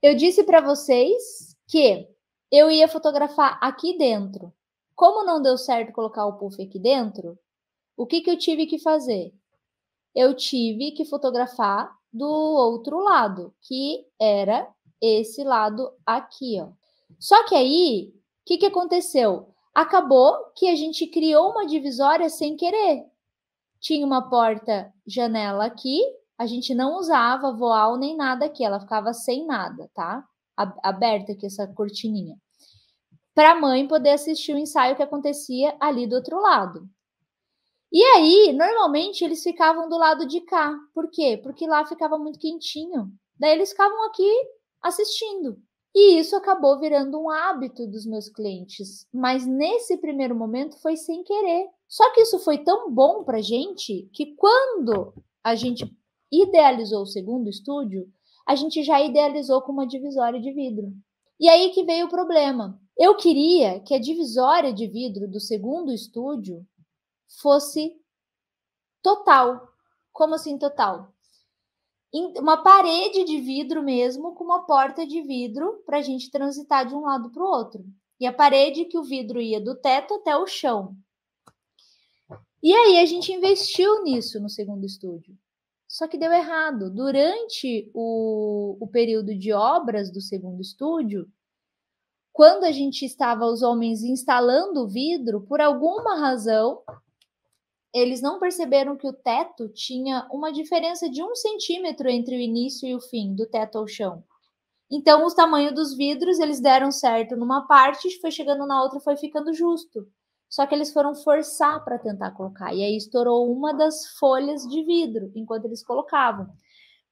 Eu disse para vocês que eu ia fotografar aqui dentro. Como não deu certo colocar o puff aqui dentro, o que, que eu tive que fazer? Eu tive que fotografar do outro lado, que era esse lado aqui, ó. Só que aí, o que, que aconteceu? Acabou que a gente criou uma divisória sem querer. Tinha uma porta-janela aqui a gente não usava voal nem nada aqui, ela ficava sem nada, tá? Aberta aqui essa cortininha. Para a mãe poder assistir o ensaio que acontecia ali do outro lado. E aí, normalmente eles ficavam do lado de cá. Por quê? Porque lá ficava muito quentinho. Daí eles ficavam aqui assistindo. E isso acabou virando um hábito dos meus clientes. Mas nesse primeiro momento foi sem querer. Só que isso foi tão bom para gente que quando a gente idealizou o segundo estúdio, a gente já idealizou com uma divisória de vidro. E aí que veio o problema. Eu queria que a divisória de vidro do segundo estúdio fosse total. Como assim total? Uma parede de vidro mesmo, com uma porta de vidro para a gente transitar de um lado para o outro. E a parede que o vidro ia do teto até o chão. E aí a gente investiu nisso no segundo estúdio. Só que deu errado. Durante o, o período de obras do segundo estúdio, quando a gente estava os homens instalando o vidro, por alguma razão, eles não perceberam que o teto tinha uma diferença de um centímetro entre o início e o fim do teto ao chão. Então, os tamanhos dos vidros eles deram certo numa parte, foi chegando na outra, foi ficando justo. Só que eles foram forçar para tentar colocar. E aí estourou uma das folhas de vidro enquanto eles colocavam.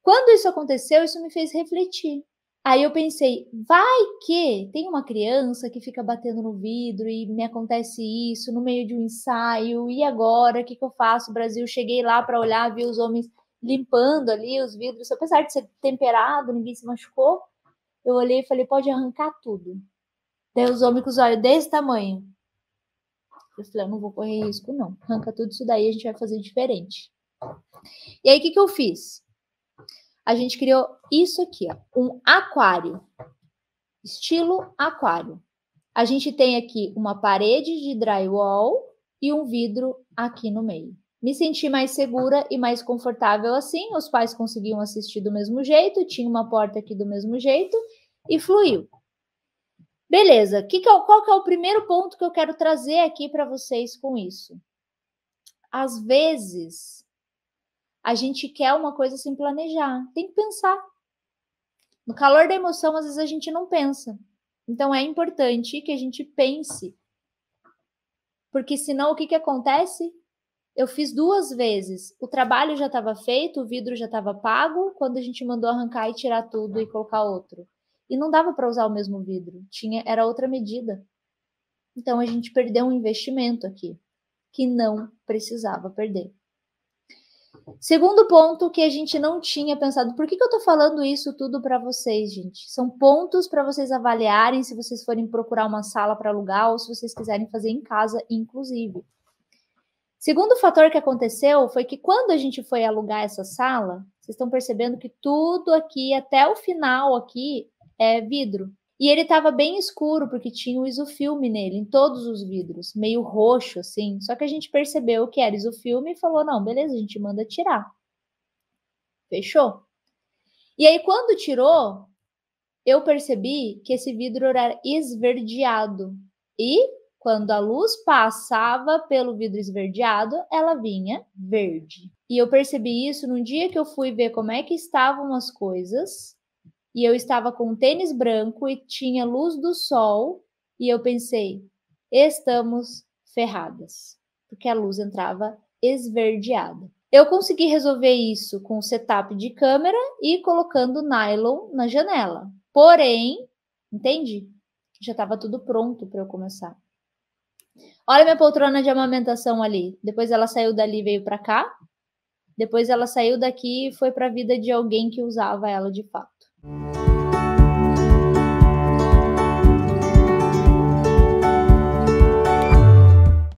Quando isso aconteceu, isso me fez refletir. Aí eu pensei, vai que tem uma criança que fica batendo no vidro e me acontece isso no meio de um ensaio, e agora? O que, que eu faço, Brasil? Cheguei lá para olhar, vi os homens limpando ali os vidros, apesar de ser temperado, ninguém se machucou. Eu olhei e falei, pode arrancar tudo. Daí os homens com os olhos desse tamanho. Eu falei, eu ah, não vou correr risco, não. Arranca tudo isso daí, a gente vai fazer diferente. E aí, o que, que eu fiz? A gente criou isso aqui, ó, um aquário. Estilo aquário. A gente tem aqui uma parede de drywall e um vidro aqui no meio. Me senti mais segura e mais confortável assim. Os pais conseguiam assistir do mesmo jeito, tinha uma porta aqui do mesmo jeito e fluiu. Beleza, que que é, qual que é o primeiro ponto que eu quero trazer aqui para vocês com isso? Às vezes, a gente quer uma coisa sem planejar, tem que pensar. No calor da emoção, às vezes a gente não pensa. Então, é importante que a gente pense. Porque senão, o que, que acontece? Eu fiz duas vezes. O trabalho já estava feito, o vidro já estava pago, quando a gente mandou arrancar e tirar tudo e colocar outro e não dava para usar o mesmo vidro, tinha era outra medida. Então a gente perdeu um investimento aqui que não precisava perder. Segundo ponto que a gente não tinha pensado. Por que, que eu estou falando isso tudo para vocês, gente? São pontos para vocês avaliarem se vocês forem procurar uma sala para alugar ou se vocês quiserem fazer em casa, inclusive. Segundo fator que aconteceu foi que quando a gente foi alugar essa sala, vocês estão percebendo que tudo aqui, até o final aqui, é, vidro. E ele estava bem escuro, porque tinha o isofilme nele, em todos os vidros, meio roxo, assim. Só que a gente percebeu que era isofilme e falou: não, beleza, a gente manda tirar. Fechou? E aí, quando tirou, eu percebi que esse vidro era esverdeado. E quando a luz passava pelo vidro esverdeado, ela vinha verde. E eu percebi isso num dia que eu fui ver como é que estavam as coisas e eu estava com um tênis branco e tinha luz do sol, e eu pensei, estamos ferradas, porque a luz entrava esverdeada. Eu consegui resolver isso com o setup de câmera e colocando nylon na janela. Porém, entende? Já estava tudo pronto para eu começar. Olha minha poltrona de amamentação ali. Depois ela saiu dali e veio para cá. Depois ela saiu daqui e foi para a vida de alguém que usava ela de fato.